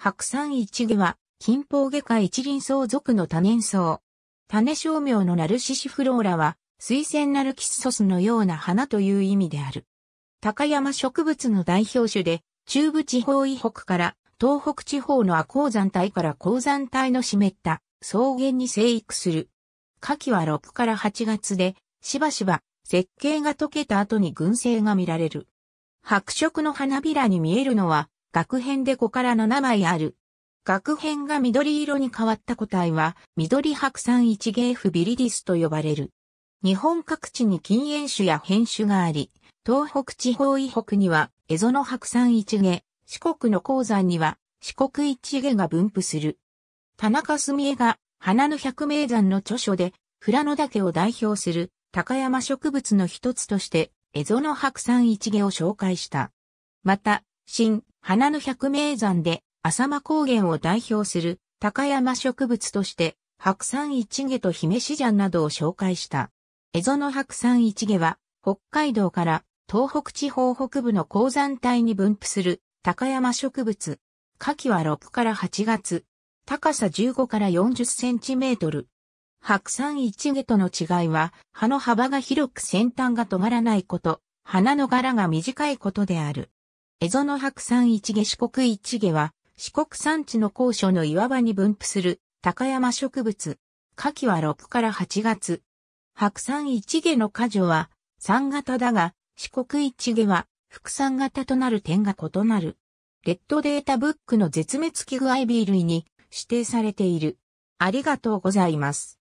白山一下は、近方下下一輪草属の多年草。種商名のナルシシフローラは、水仙ナルキッソスのような花という意味である。高山植物の代表種で、中部地方以北から東北地方の亜高山帯から高山帯の湿った草原に生育する。夏季は6から8月で、しばしば絶景が溶けた後に群生が見られる。白色の花びらに見えるのは学編で5から7枚ある。学編が緑色に変わった個体は、緑白山一芸フビリディスと呼ばれる。日本各地に禁煙種や変種があり、東北地方以北には、蝦夷の白山一芸、四国の鉱山には、四国一芸が分布する。田中澄江が、花の百名山の著書で、富良野岳を代表する、高山植物の一つとして、蝦夷の白山一芸を紹介した。また、新、花の百名山で浅間高原を代表する高山植物として白山一毛と姫子山などを紹介した。蝦夷の白山一毛は北海道から東北地方北部の高山帯に分布する高山植物。夏季は6から8月。高さ15から40センチメートル。白山一毛との違いは、葉の幅が広く先端が尖らないこと、花の柄が短いことである。蝦夷の白山一下四国一下は、四国山地の高所の岩場に分布する高山植物。夏季は6から8月。白山一下の果樹は、三型だが、四国一下は、副産型となる点が異なる。レッドデータブックの絶滅危惧アイビー類に指定されている。ありがとうございます。